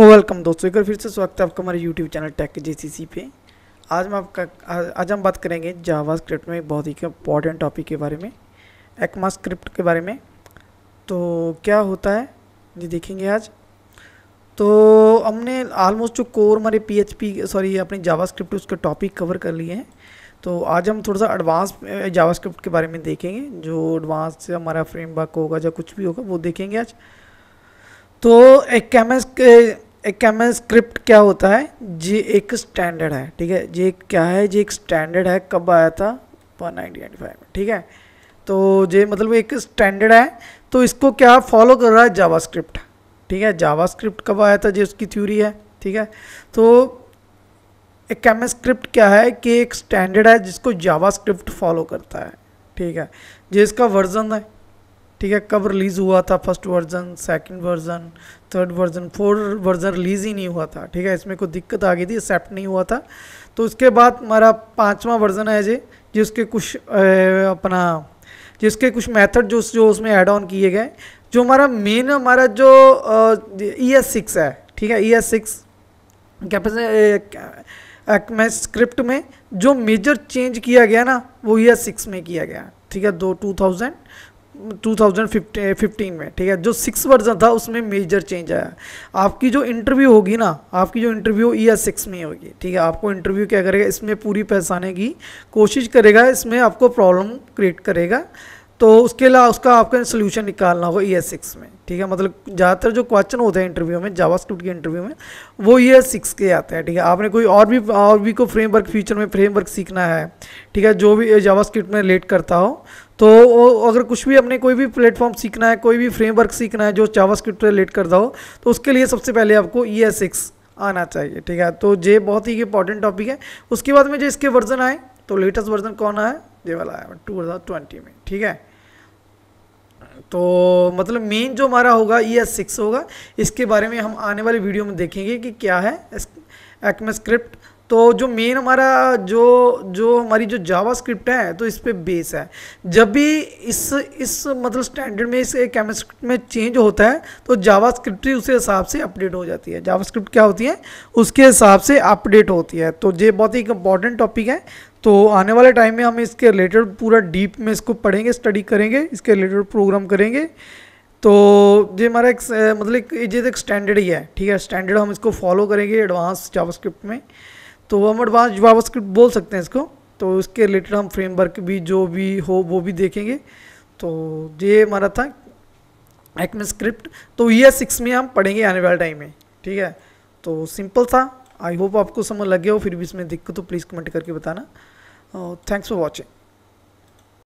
welcome दोस्तों एक बार फिर से स्वागत है आपका हमारे यूट्यूब चैनल टेक सी पे आज हम आपका आज हम बात करेंगे जावा स्क्रिप्ट में एक बहुत ही इंपॉर्टेंट टॉपिक के बारे में एक्मा स्क्रिप्ट के बारे में तो क्या होता है ये देखेंगे आज तो हमने आलमोस्ट जो कोर हमारे पी सॉरी अपने जावा स्क्रिप्ट उसके टॉपिक कवर कर लिए हैं तो आज हम थोड़ा सा एडवांस जावा स्क्रिप्ट के बारे में देखेंगे जो एडवांस से हमारा फ्रेमवर्क होगा या कुछ भी होगा वो देखेंगे आज तो एक के एक एम स्क्रिप्ट क्या होता है ये एक स्टैंडर्ड है ठीक है जे क्या है ये एक स्टैंडर्ड है कब आया था वन नाइनटीन में ठीक है तो ये मतलब एक स्टैंडर्ड है तो इसको क्या फॉलो कर रहा है जावा स्क्रिप्ट ठीक है जावा स्क्रिप्ट कब आया था जो उसकी थ्योरी है ठीक है तो एक एम स्क्रिप्ट क्या है कि एक स्टैंडर्ड है जिसको जावा स्क्रिप्ट फॉलो करता है ठीक है जे इसका वर्जन है ठीक है कब रिलीज़ हुआ था first version second version third version fourth version release ही नहीं हुआ था ठीक है इसमें कोई दिक्कत आ गई थी एक्सेप्ट नहीं हुआ था तो उसके बाद हमारा पाँचवा वर्जन है जी जिसके कुछ अपना जिसके कुछ मेथड जो जो उसमें ऐड ऑन किए गए जो हमारा मेन हमारा जो ई एस सिक्स है ठीक है E S six capacity script में जो मेजर चेंज किया गया ना वो ई एस सिक्स में किया गया ठीक है दो टू थाउजेंड 2015 में ठीक है जो सिक्स वर्जन था उसमें मेजर चेंज आया आपकी जो इंटरव्यू होगी ना आपकी जो इंटरव्यू ई एस सिक्स में होगी ठीक है आपको इंटरव्यू क्या करेगा इसमें पूरी पहचाने की कोशिश करेगा इसमें आपको प्रॉब्लम क्रिएट करेगा तो उसके अलावा उसका आपको सोल्यूशन निकालना होगा ई एस सिक्स में ठीक है मतलब ज़्यादातर जो क्वेश्चन होते हैं इंटरव्यू में जावा स्क्रिप्ट के इंटरव्यू में वो ई एस सिक्स के आते हैं ठीक है आपने कोई और भी और भी को फ्रेमवर्क फ्यूचर में फ्रेमवर्क सीखना है ठीक है जो भी जावा स्क्रिप्ट में लेट करता हो तो अगर कुछ भी अपने कोई भी प्लेटफॉर्म सीखना है कोई भी फ्रेमवर्क सीखना है जो जावा स्क्रिप्ट लेट करता हो तो उसके लिए सबसे पहले आपको ई एस सिक्स आना चाहिए ठीक है तो ये बहुत ही इंपॉर्टेंट टॉपिक है उसके बाद में जो इसके वर्जन आए तो लेटेस्ट वर्जन कौन आया ये वाला आया टू हज़ार ट्वेंटी में ठीक है तो मतलब मेन जो हमारा होगा ई एस सिक्स होगा इसके बारे में हम आने वाले वीडियो में देखेंगे कि क्या है एक्मे स्क्रिप्ट तो जो मेन हमारा जो जो हमारी जो जावा स्क्रिप्ट है तो इस पर बेस है जब भी इस इस मतलब स्टैंडर्ड में इस केमिस्ट्री में चेंज होता है तो जावा स्क्रिप्ट ही उसके हिसाब से अपडेट हो जाती है जावा स्क्रिप्ट क्या होती है उसके हिसाब से अपडेट होती है तो ये बहुत ही एक इंपॉर्टेंट टॉपिक है तो आने वाले टाइम में हम इसके रिलेटेड पूरा डीप में इसको पढ़ेंगे स्टडी करेंगे इसके रिलेटेड प्रोग्राम करेंगे तो ये हमारा एक मतलब एक ये एक स्टैंडर्ड ही है ठीक है स्टैंडर्ड हम इसको फॉलो करेंगे एडवांस जावास्क्रिप्ट में तो हम एडवांस जावास्क्रिप्ट बोल सकते हैं इसको तो उसके रिलेटेड हम फ्रेमवर्क भी जो भी हो वो भी देखेंगे तो ये हमारा था एक्मे स्क्रिप्ट तो ये e सिक्स में हम पढ़ेंगे आने वाले टाइम में ठीक है तो सिंपल था आई होप आपको समझ लग गया हो फिर भी इसमें दिक्कत हो प्लीज़ कमेंट करके बताना थैंक्स फॉर वॉचिंग